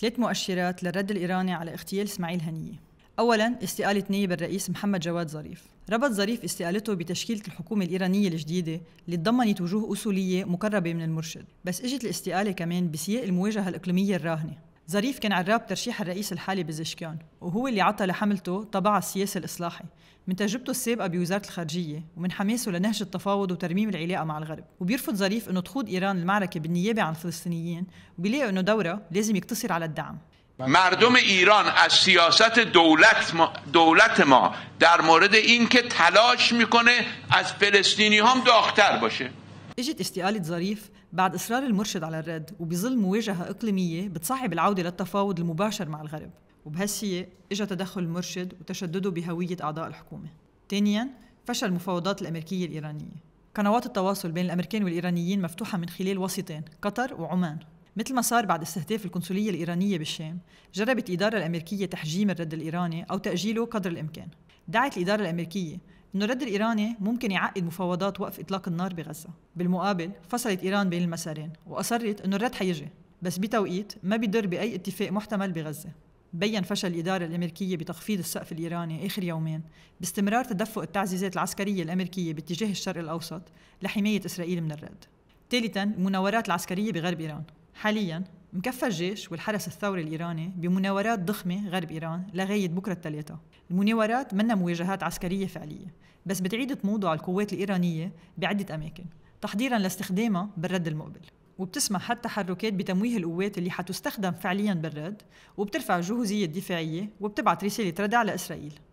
ثلاث مؤشرات للرد الإيراني على اغتيال اسماعيل هنية أولا استقالة نائب الرئيس محمد جواد ظريف ربط ظريف استقالته بتشكيلة الحكومة الإيرانية الجديدة اللي تضمنت وجوه أصولية مقربة من المرشد بس إجت الاستقالة كمان بسياق المواجهة الإقليمية الراهنة ظريف كان عراب ترشيح الرئيس الحالي بزشكيون وهو اللي عطى لحملته طبع السياسي الإصلاحي من تجربته السابقة بوزارة الخارجية ومن حماسه لنهج التفاوض وترميم العلاقة مع الغرب وبيرفض ظريف أنه تخوض إيران المعركة بالنيابة عن الفلسطينيين وبيلاقي أنه دورة لازم يقتصر على الدعم مردم ایران از سیاست دولت ما, دولت ما در مورد اینکه تلاش میکنه از فلسطینی هم داختر باشه اجت استقالة ظريف بعد إصرار المرشد على الرد وبظل مواجهة إقليمية بتصعب العودة للتفاوض المباشر مع الغرب وبهالشيء اجى تدخل المرشد وتشدده بهوية أعضاء الحكومة ثانياً فشل المفاوضات الأمريكية الإيرانية قنوات التواصل بين الأمريكان والإيرانيين مفتوحة من خلال وسيطين قطر وعمان مثل ما صار بعد استهداف القنصلية الإيرانية بالشام جربت الإدارة الأمريكية تحجيم الرد الإيراني أو تأجيله قدر الإمكان دعت الإدارة الأمريكية انه الرد الايراني ممكن يعقد مفاوضات وقف اطلاق النار بغزه، بالمقابل فصلت ايران بين المسارين واصرت انه الرد حيجي، بس بتوقيت ما بيدر باي اتفاق محتمل بغزه. بين فشل الإدارة الأمريكية بتخفيض السقف الإيراني آخر يومين باستمرار تدفق التعزيزات العسكرية الأمريكية باتجاه الشرق الأوسط لحماية إسرائيل من الرد ثالثا المناورات العسكرية بغرب إيران حاليا مكفى الجيش والحرس الثوري الإيراني بمناورات ضخمة غرب إيران لغاية بكرة الثلاثاء المناورات منا مواجهات عسكرية فعلية بس بتعيد تموضع القوات الإيرانية بعدة أماكن تحضيرا لاستخدامها بالرد المقبل وبتسمح حتى تحركات بتمويه القوات اللي حتستخدم فعليا بالرد وبترفع الجهوزية الدفاعية وبتبعت رسالة ردع لإسرائيل